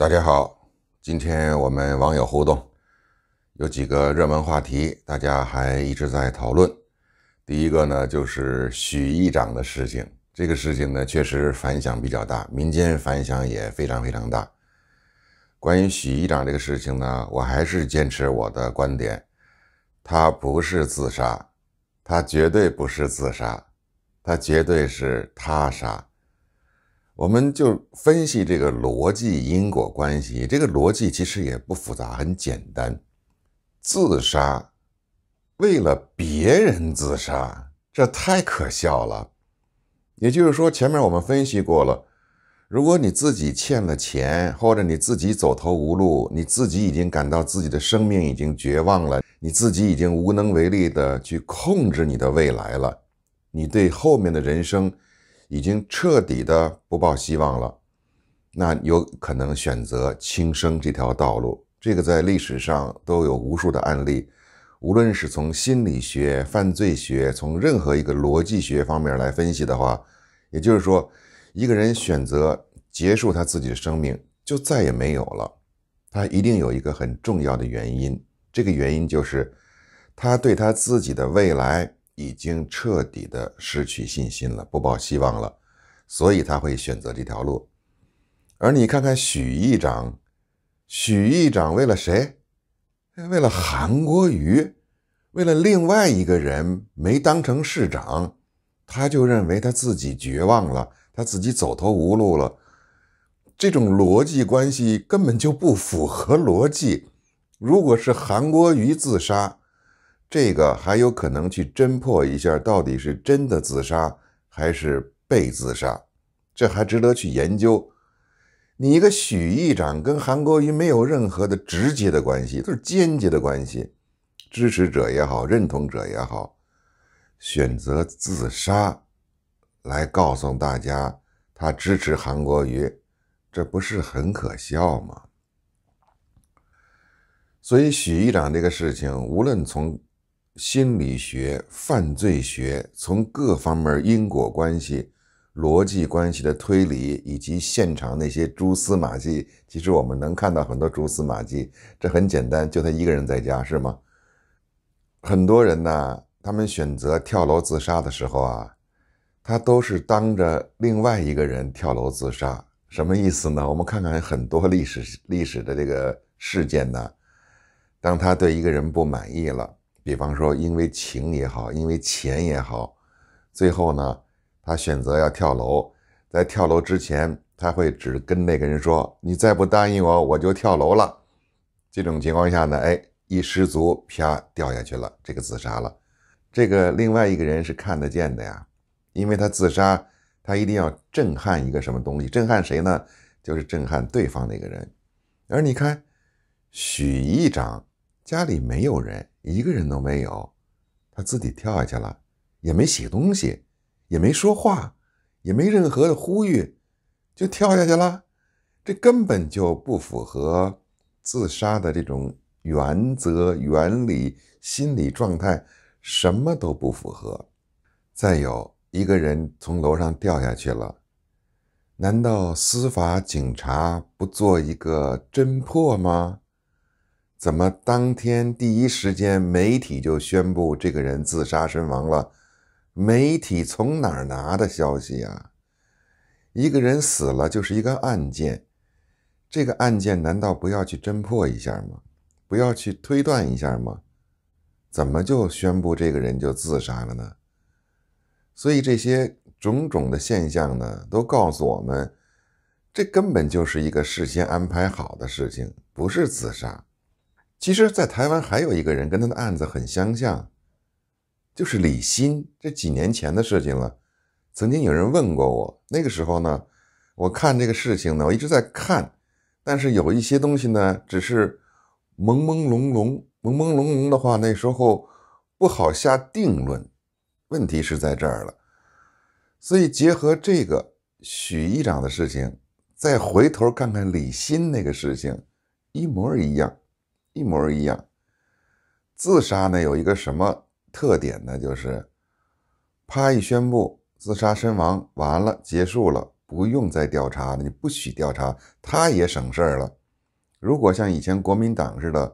大家好，今天我们网友互动有几个热门话题，大家还一直在讨论。第一个呢，就是许议长的事情。这个事情呢，确实反响比较大，民间反响也非常非常大。关于许议长这个事情呢，我还是坚持我的观点，他不是自杀，他绝对不是自杀，他绝对是他杀。我们就分析这个逻辑因果关系，这个逻辑其实也不复杂，很简单。自杀，为了别人自杀，这太可笑了。也就是说，前面我们分析过了，如果你自己欠了钱，或者你自己走投无路，你自己已经感到自己的生命已经绝望了，你自己已经无能为力的去控制你的未来了，你对后面的人生。已经彻底的不抱希望了，那有可能选择轻生这条道路。这个在历史上都有无数的案例。无论是从心理学、犯罪学，从任何一个逻辑学方面来分析的话，也就是说，一个人选择结束他自己的生命，就再也没有了。他一定有一个很重要的原因，这个原因就是他对他自己的未来。已经彻底的失去信心了，不抱希望了，所以他会选择这条路。而你看看许议长，许议长为了谁？为了韩国瑜，为了另外一个人没当成市长，他就认为他自己绝望了，他自己走投无路了。这种逻辑关系根本就不符合逻辑。如果是韩国瑜自杀，这个还有可能去侦破一下，到底是真的自杀还是被自杀，这还值得去研究。你一个许议长跟韩国瑜没有任何的直接的关系，都是间接的关系，支持者也好，认同者也好，选择自杀来告诉大家他支持韩国瑜，这不是很可笑吗？所以许议长这个事情，无论从心理学、犯罪学，从各方面因果关系、逻辑关系的推理，以及现场那些蛛丝马迹，其实我们能看到很多蛛丝马迹。这很简单，就他一个人在家，是吗？很多人呢，他们选择跳楼自杀的时候啊，他都是当着另外一个人跳楼自杀。什么意思呢？我们看看很多历史历史的这个事件呢，当他对一个人不满意了。比方说，因为情也好，因为钱也好，最后呢，他选择要跳楼。在跳楼之前，他会只跟那个人说：“你再不答应我，我就跳楼了。”这种情况下呢，哎，一失足，啪，掉下去了，这个自杀了。这个另外一个人是看得见的呀，因为他自杀，他一定要震撼一个什么东西，震撼谁呢？就是震撼对方那个人。而你看，许一章。家里没有人，一个人都没有，他自己跳下去了，也没写东西，也没说话，也没任何的呼吁，就跳下去了。这根本就不符合自杀的这种原则、原理、心理状态，什么都不符合。再有一个人从楼上掉下去了，难道司法警察不做一个侦破吗？怎么当天第一时间媒体就宣布这个人自杀身亡了？媒体从哪儿拿的消息啊？一个人死了就是一个案件，这个案件难道不要去侦破一下吗？不要去推断一下吗？怎么就宣布这个人就自杀了呢？所以这些种种的现象呢，都告诉我们，这根本就是一个事先安排好的事情，不是自杀。其实，在台湾还有一个人跟他的案子很相像，就是李欣。这几年前的事情了，曾经有人问过我，那个时候呢，我看这个事情呢，我一直在看，但是有一些东西呢，只是朦朦胧胧、朦朦胧胧的话，那时候不好下定论。问题是在这儿了，所以结合这个许议长的事情，再回头看看李欣那个事情，一模一样。一模一样。自杀呢，有一个什么特点呢？就是，啪一宣布自杀身亡，完了结束了，不用再调查了，你不许调查，他也省事儿了。如果像以前国民党似的，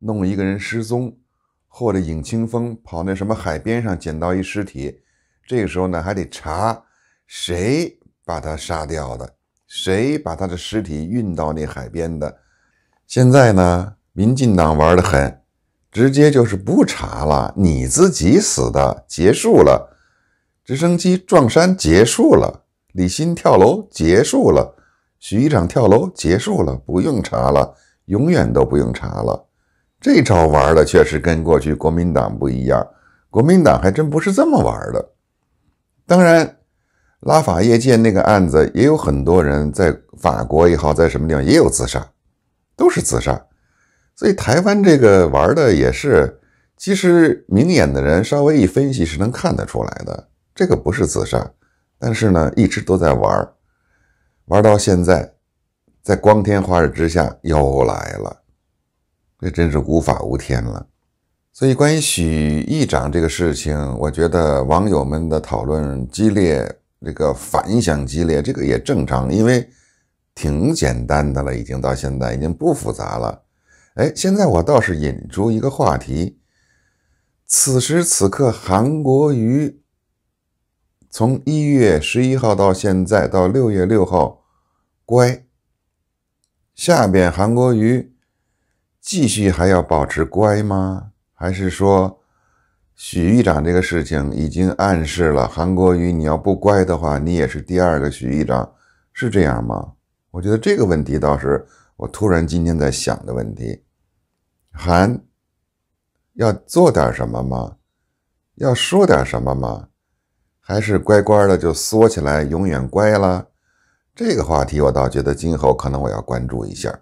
弄一个人失踪，或者尹清风跑那什么海边上捡到一尸体，这个时候呢，还得查谁把他杀掉的，谁把他的尸体运到那海边的。现在呢？民进党玩的很，直接就是不查了。你自己死的，结束了。直升机撞山结束了，李欣跳楼结束了，徐一长跳楼结束了，不用查了，永远都不用查了。这招玩的确实跟过去国民党不一样，国民党还真不是这么玩的。当然，拉法叶舰那个案子，也有很多人在法国也好，在什么地方也有自杀，都是自杀。所以台湾这个玩的也是，其实明眼的人稍微一分析是能看得出来的，这个不是自杀，但是呢一直都在玩，玩到现在，在光天化日之下又来了，这真是无法无天了。所以关于许议长这个事情，我觉得网友们的讨论激烈，这个反响激烈，这个也正常，因为挺简单的了，已经到现在已经不复杂了。哎，现在我倒是引出一个话题。此时此刻，韩国瑜从一月十一号到现在到六月六号，乖。下边韩国瑜继续还要保持乖吗？还是说许局长这个事情已经暗示了韩国瑜，你要不乖的话，你也是第二个许局长，是这样吗？我觉得这个问题倒是我突然今天在想的问题。还要做点什么吗？要说点什么吗？还是乖乖的就缩起来永远乖了？这个话题我倒觉得今后可能我要关注一下。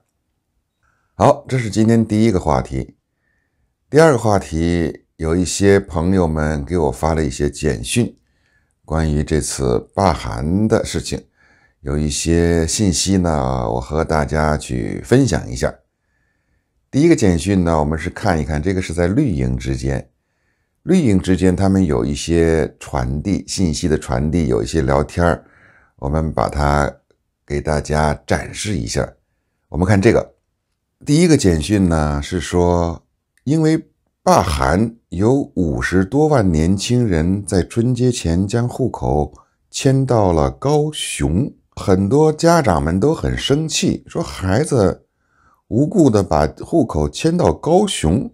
好，这是今天第一个话题。第二个话题，有一些朋友们给我发了一些简讯，关于这次罢韩的事情，有一些信息呢，我和大家去分享一下。第一个简讯呢，我们是看一看，这个是在绿营之间，绿营之间他们有一些传递信息的传递，有一些聊天我们把它给大家展示一下。我们看这个第一个简讯呢，是说因为罢寒有五十多万年轻人在春节前将户口迁到了高雄，很多家长们都很生气，说孩子。无故的把户口迁到高雄，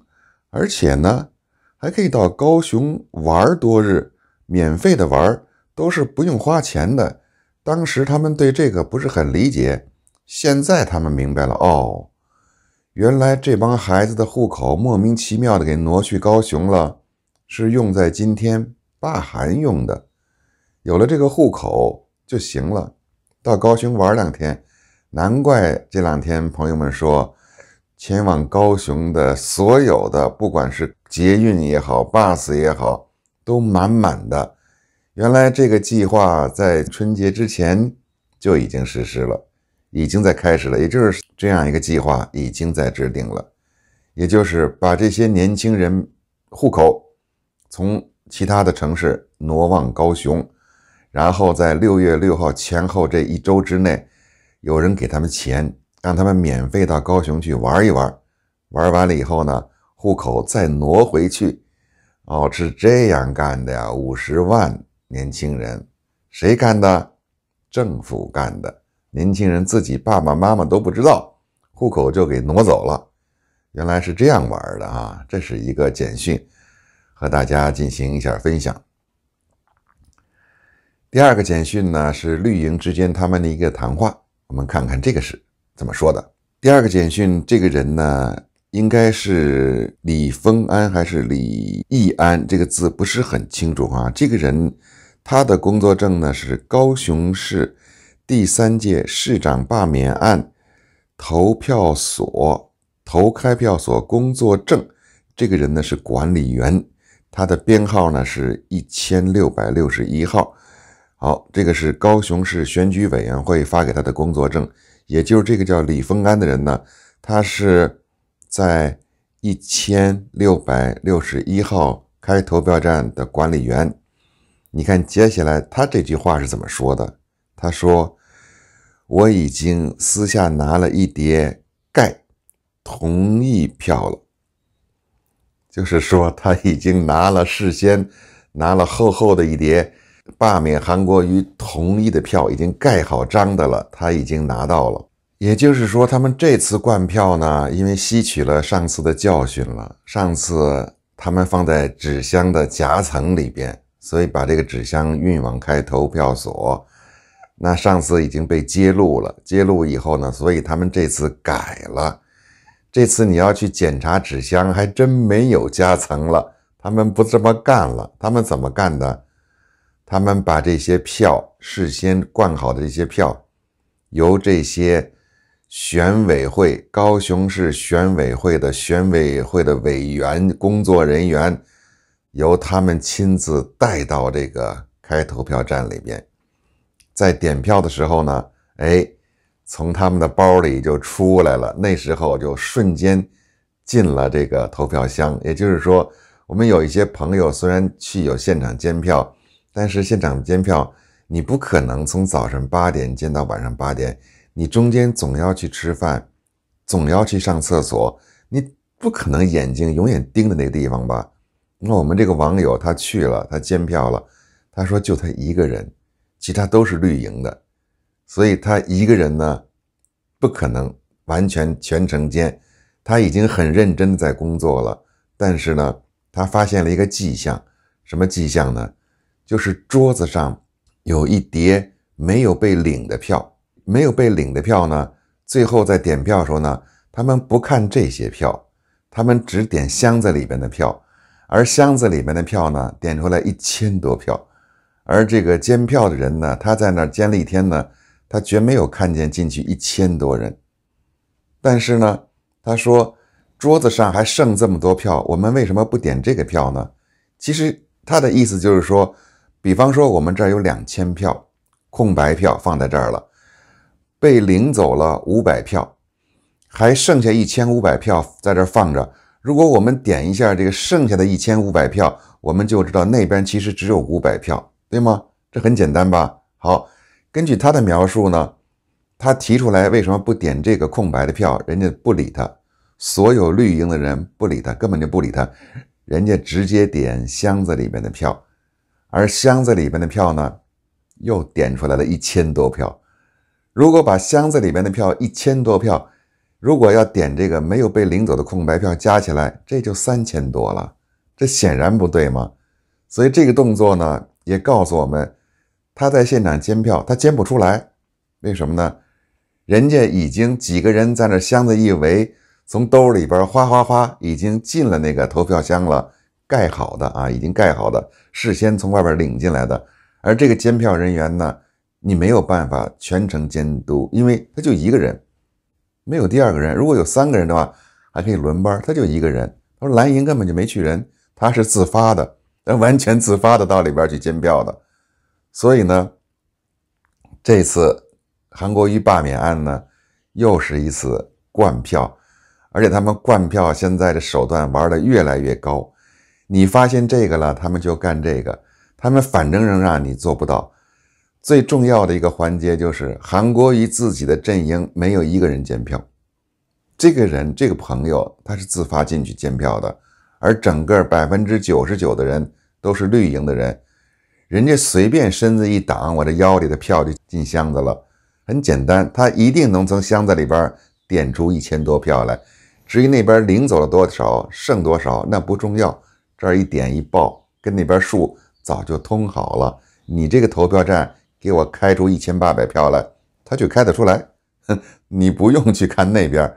而且呢，还可以到高雄玩多日，免费的玩，都是不用花钱的。当时他们对这个不是很理解，现在他们明白了哦，原来这帮孩子的户口莫名其妙的给挪去高雄了，是用在今天罢韩用的，有了这个户口就行了，到高雄玩两天。难怪这两天朋友们说，前往高雄的所有的，不管是捷运也好，bus 也好，都满满的。原来这个计划在春节之前就已经实施了，已经在开始了。也就是这样一个计划已经在制定了，也就是把这些年轻人户口从其他的城市挪往高雄，然后在六月六号前后这一周之内。有人给他们钱，让他们免费到高雄去玩一玩，玩完了以后呢，户口再挪回去。哦，是这样干的呀，五十万年轻人，谁干的？政府干的。年轻人自己爸爸妈妈都不知道，户口就给挪走了。原来是这样玩的啊！这是一个简讯，和大家进行一下分享。第二个简讯呢，是绿营之间他们的一个谈话。我们看看这个是怎么说的。第二个简讯，这个人呢应该是李丰安还是李义安？这个字不是很清楚啊。这个人他的工作证呢是高雄市第三届市长罢免案投票所投开票所工作证。这个人呢是管理员，他的编号呢是一千六百六十一号。好，这个是高雄市选举委员会发给他的工作证，也就是这个叫李丰安的人呢，他是在一千六百六十一号开投票站的管理员。你看，接下来他这句话是怎么说的？他说：“我已经私下拿了一叠盖同意票了。”就是说，他已经拿了事先拿了厚厚的一叠。罢免韩国瑜同意的票已经盖好章的了，他已经拿到了。也就是说，他们这次灌票呢，因为吸取了上次的教训了。上次他们放在纸箱的夹层里边，所以把这个纸箱运往开投票所。那上次已经被揭露了，揭露以后呢，所以他们这次改了。这次你要去检查纸箱，还真没有夹层了。他们不这么干了，他们怎么干的？他们把这些票事先灌好的这些票，由这些选委会、高雄市选委会的选委会的委员工作人员，由他们亲自带到这个开投票站里边，在点票的时候呢，哎，从他们的包里就出来了。那时候就瞬间进了这个投票箱。也就是说，我们有一些朋友虽然去有现场监票。但是现场监票，你不可能从早上八点监到晚上八点，你中间总要去吃饭，总要去上厕所，你不可能眼睛永远盯着那个地方吧？那我们这个网友他去了，他监票了，他说就他一个人，其他都是绿营的，所以他一个人呢，不可能完全全程监，他已经很认真在工作了，但是呢，他发现了一个迹象，什么迹象呢？就是桌子上有一叠没有被领的票，没有被领的票呢。最后在点票的时候呢，他们不看这些票，他们只点箱子里边的票，而箱子里边的票呢，点出来一千多票。而这个监票的人呢，他在那儿监了一天呢，他绝没有看见进去一千多人。但是呢，他说桌子上还剩这么多票，我们为什么不点这个票呢？其实他的意思就是说。比方说，我们这儿有两千票空白票放在这儿了，被领走了五百票，还剩下一千五百票在这放着。如果我们点一下这个剩下的一千五百票，我们就知道那边其实只有五百票，对吗？这很简单吧？好，根据他的描述呢，他提出来为什么不点这个空白的票？人家不理他，所有绿营的人不理他，根本就不理他，人家直接点箱子里面的票。而箱子里边的票呢，又点出来了一千多票。如果把箱子里边的票一千多票，如果要点这个没有被领走的空白票，加起来这就三千多了。这显然不对吗？所以这个动作呢，也告诉我们，他在现场监票，他监不出来。为什么呢？人家已经几个人在那箱子一围，从兜里边哗哗哗已经进了那个投票箱了。盖好的啊，已经盖好的，事先从外边领进来的。而这个监票人员呢，你没有办法全程监督，因为他就一个人，没有第二个人。如果有三个人的话，还可以轮班。他就一个人。他说蓝营根本就没去人，他是自发的，那完全自发的到里边去监票的。所以呢，这次韩国瑜罢免案呢，又是一次灌票，而且他们灌票现在的手段玩的越来越高。你发现这个了，他们就干这个。他们反正能让你做不到。最重要的一个环节就是，韩国于自己的阵营没有一个人监票。这个人，这个朋友，他是自发进去监票的，而整个百分之九十九的人都是绿营的人。人家随便身子一挡，我这腰里的票就进箱子了。很简单，他一定能从箱子里边点出一千多票来。至于那边领走了多少，剩多少，那不重要。这儿一点一报，跟那边数早就通好了。你这个投票站给我开出一千八百票来，他就开得出来。你不用去看那边，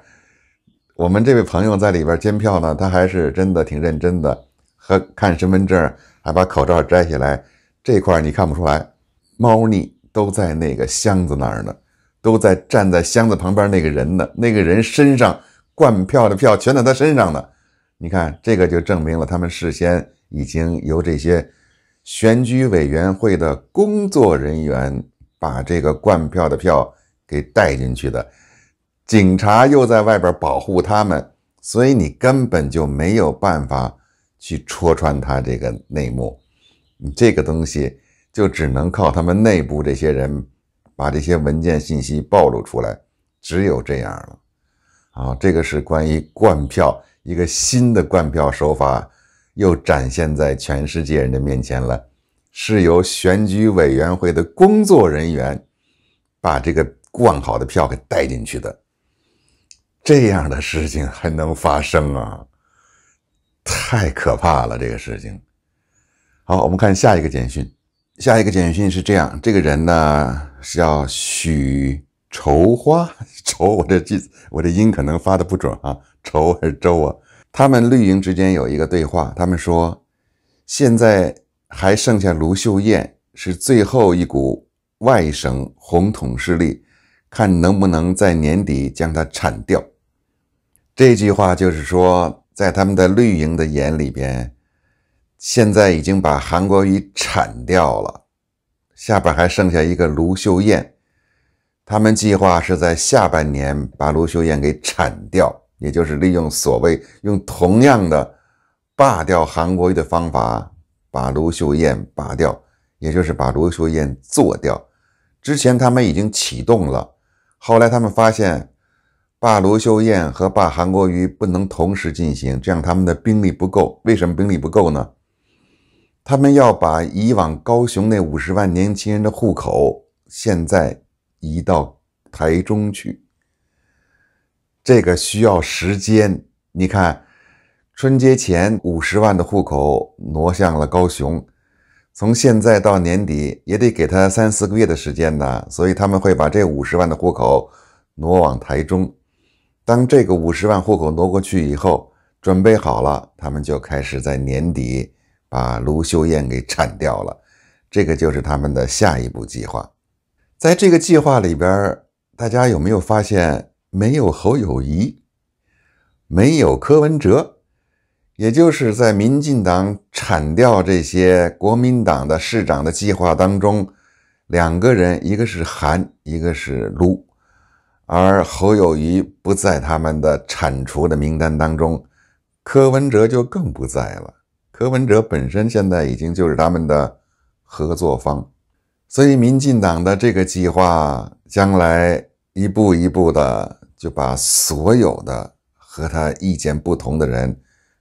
我们这位朋友在里边监票呢，他还是真的挺认真的，和看身份证，还把口罩摘下来。这块你看不出来，猫腻都在那个箱子那儿呢，都在站在箱子旁边那个人呢，那个人身上灌票的票全在他身上呢。你看，这个就证明了他们事先已经由这些选举委员会的工作人员把这个灌票的票给带进去的，警察又在外边保护他们，所以你根本就没有办法去戳穿他这个内幕。你这个东西就只能靠他们内部这些人把这些文件信息暴露出来，只有这样了。啊，这个是关于灌票。一个新的灌票手法又展现在全世界人的面前了，是由选举委员会的工作人员把这个灌好的票给带进去的。这样的事情还能发生啊？太可怕了！这个事情。好，我们看下一个简讯。下一个简讯是这样：这个人呢，叫许愁花。愁，我这记，我这音可能发的不准啊。愁还是周啊！他们绿营之间有一个对话，他们说：“现在还剩下卢秀燕，是最后一股外省红统势力，看能不能在年底将它铲掉。”这句话就是说，在他们的绿营的眼里边，现在已经把韩国瑜铲掉了，下边还剩下一个卢秀燕，他们计划是在下半年把卢秀燕给铲掉。也就是利用所谓用同样的罢掉韩国瑜的方法，把卢秀燕罢掉，也就是把卢秀燕做掉。之前他们已经启动了，后来他们发现，罢卢秀燕和罢韩国瑜不能同时进行，这样他们的兵力不够。为什么兵力不够呢？他们要把以往高雄那五十万年轻人的户口现在移到台中去。这个需要时间，你看，春节前五十万的户口挪向了高雄，从现在到年底也得给他三四个月的时间呢，所以他们会把这五十万的户口挪往台中。当这个五十万户口挪过去以后，准备好了，他们就开始在年底把卢秀燕给铲掉了。这个就是他们的下一步计划。在这个计划里边，大家有没有发现？没有侯友谊，没有柯文哲，也就是在民进党铲掉这些国民党的市长的计划当中，两个人，一个是韩，一个是卢，而侯友谊不在他们的铲除的名单当中，柯文哲就更不在了。柯文哲本身现在已经就是他们的合作方，所以民进党的这个计划将来。一步一步的就把所有的和他意见不同的人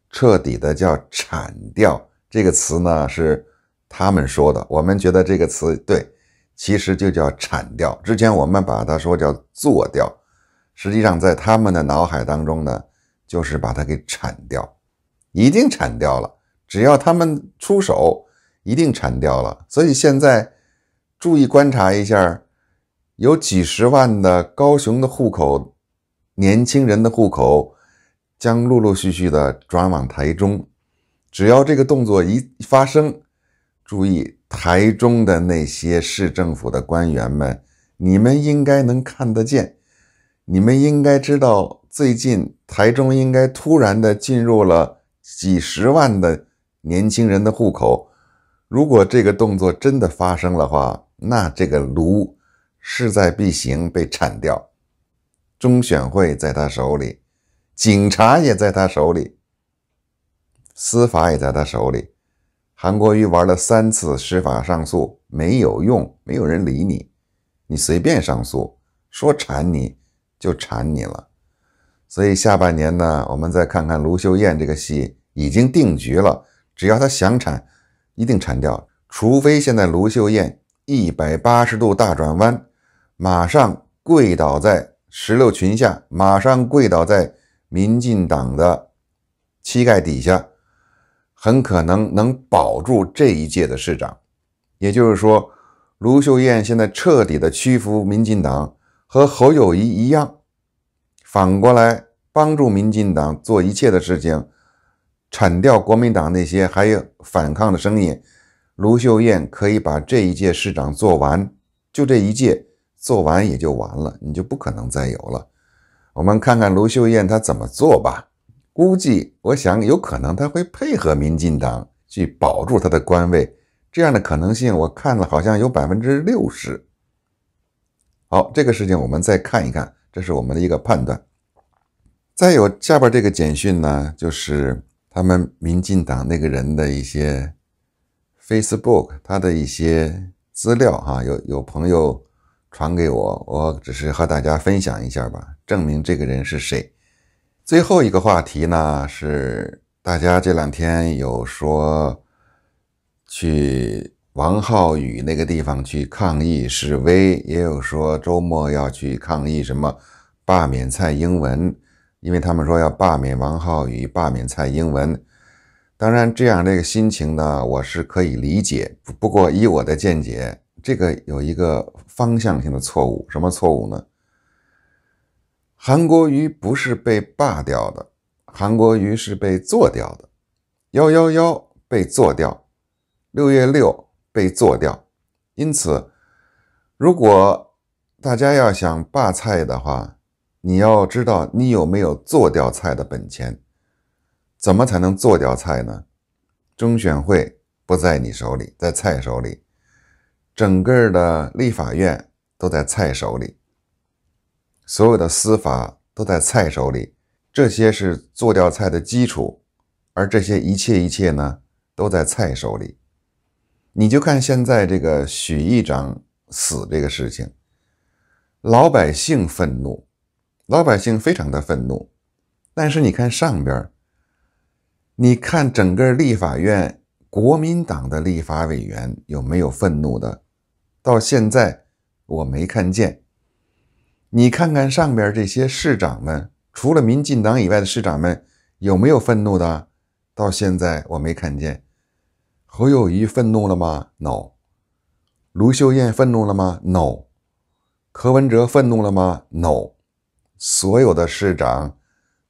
彻底的叫铲掉。这个词呢是他们说的，我们觉得这个词对，其实就叫铲掉。之前我们把它说叫做掉，实际上在他们的脑海当中呢，就是把它给铲掉，一定铲掉了。只要他们出手，一定铲掉了。所以现在注意观察一下。有几十万的高雄的户口年轻人的户口将陆陆续续的转往台中，只要这个动作一发生，注意台中的那些市政府的官员们，你们应该能看得见，你们应该知道，最近台中应该突然的进入了几十万的年轻人的户口，如果这个动作真的发生了话，那这个炉。势在必行，被铲掉。中选会在他手里，警察也在他手里，司法也在他手里。韩国瑜玩了三次施法上诉没有用，没有人理你，你随便上诉，说铲你就铲你了。所以下半年呢，我们再看看卢秀燕这个戏已经定局了，只要他想铲，一定铲掉，除非现在卢秀燕一百八十度大转弯。马上跪倒在石榴裙下，马上跪倒在民进党的膝盖底下，很可能能保住这一届的市长。也就是说，卢秀燕现在彻底的屈服民进党，和侯友谊一样，反过来帮助民进党做一切的事情，铲掉国民党那些还有反抗的声音。卢秀燕可以把这一届市长做完，就这一届。做完也就完了，你就不可能再有了。我们看看卢秀燕她怎么做吧。估计我想有可能她会配合民进党去保住她的官位，这样的可能性我看了好像有百分之六十。好，这个事情我们再看一看，这是我们的一个判断。再有下边这个简讯呢，就是他们民进党那个人的一些 Facebook 他的一些资料哈，有有朋友。传给我，我只是和大家分享一下吧，证明这个人是谁。最后一个话题呢，是大家这两天有说去王浩宇那个地方去抗议示威，也有说周末要去抗议什么罢免蔡英文，因为他们说要罢免王浩宇、罢免蔡英文。当然，这样这个心情呢，我是可以理解。不过，以我的见解，这个有一个。方向性的错误，什么错误呢？韩国瑜不是被罢掉的，韩国瑜是被做掉的。幺幺幺被做掉，六月六被做掉。因此，如果大家要想罢菜的话，你要知道你有没有做掉菜的本钱。怎么才能做掉菜呢？中选会不在你手里，在菜手里。整个的立法院都在蔡手里，所有的司法都在蔡手里，这些是做掉蔡的基础，而这些一切一切呢都在蔡手里。你就看现在这个许议长死这个事情，老百姓愤怒，老百姓非常的愤怒，但是你看上边，你看整个立法院国民党的立法委员有没有愤怒的？到现在我没看见。你看看上边这些市长们，除了民进党以外的市长们有没有愤怒的？到现在我没看见。侯友谊愤怒了吗？No。卢秀燕愤怒了吗？No。柯文哲愤怒了吗？No。所有的市长、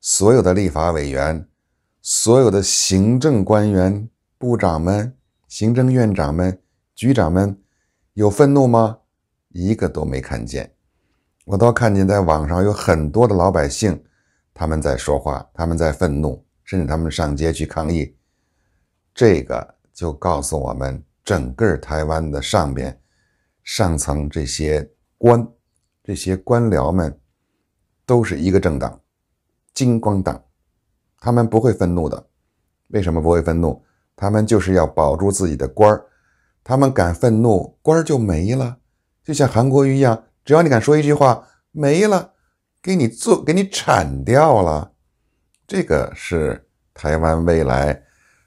所有的立法委员、所有的行政官员、部长们、行政院长们、局长们。有愤怒吗？一个都没看见。我倒看见在网上有很多的老百姓，他们在说话，他们在愤怒，甚至他们上街去抗议。这个就告诉我们，整个台湾的上边上层这些官、这些官僚们，都是一个政党——金光党，他们不会愤怒的。为什么不会愤怒？他们就是要保住自己的官儿。他们敢愤怒，官儿就没了，就像韩国瑜一样，只要你敢说一句话，没了，给你做，给你铲掉了。这个是台湾未来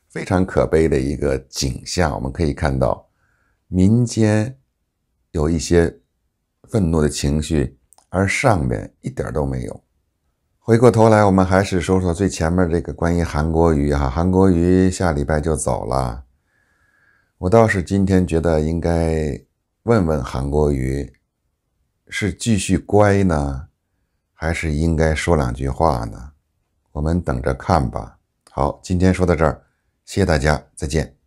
非常可悲的一个景象。我们可以看到，民间有一些愤怒的情绪，而上面一点都没有。回过头来，我们还是说说最前面这个关于韩国瑜哈，韩国瑜下礼拜就走了。我倒是今天觉得应该问问韩国瑜，是继续乖呢，还是应该说两句话呢？我们等着看吧。好，今天说到这儿，谢谢大家，再见。